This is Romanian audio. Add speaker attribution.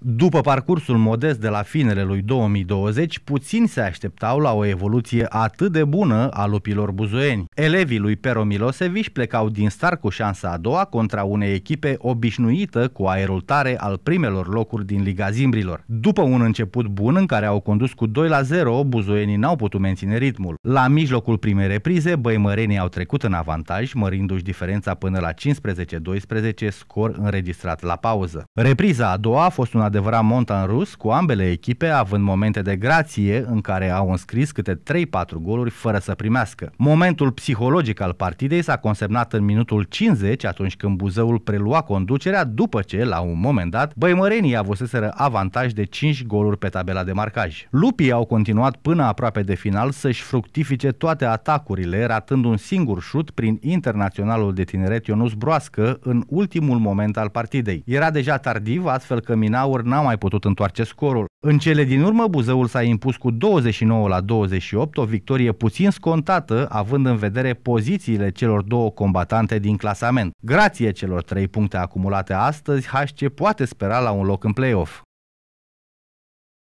Speaker 1: După parcursul modest de la finele lui 2020, puțini se așteptau la o evoluție atât de bună a lupilor buzoieni. Elevii lui Pero Miloseviș plecau din start cu șansa a doua contra unei echipe obișnuită cu aerul tare al primelor locuri din Liga Zimbrilor. După un început bun în care au condus cu 2 la 0, buzoienii n-au putut menține ritmul. La mijlocul primei reprize, băimărenii au trecut în avantaj, mărindu-și diferența până la 15-12, scor înregistrat la pauză. Repriza a doua a fost una adevărat montan rus, cu ambele echipe având momente de grație în care au înscris câte 3-4 goluri fără să primească. Momentul psihologic al partidei s-a consemnat în minutul 50, atunci când Buzăul prelua conducerea după ce, la un moment dat, băimărenii avuseseră avantaj de 5 goluri pe tabela de marcaj. Lupii au continuat până aproape de final să-și fructifice toate atacurile, ratând un singur șut prin internaționalul de tineret Ionus Broască în ultimul moment al partidei. Era deja tardiv, astfel că Minaur ori n-a mai putut întoarce scorul. În cele din urmă, Buzăul s-a impus cu 29 la 28, o victorie puțin scontată, având în vedere pozițiile celor două combatante din clasament. Grație celor trei puncte acumulate astăzi, HC poate spera la un loc în play-off.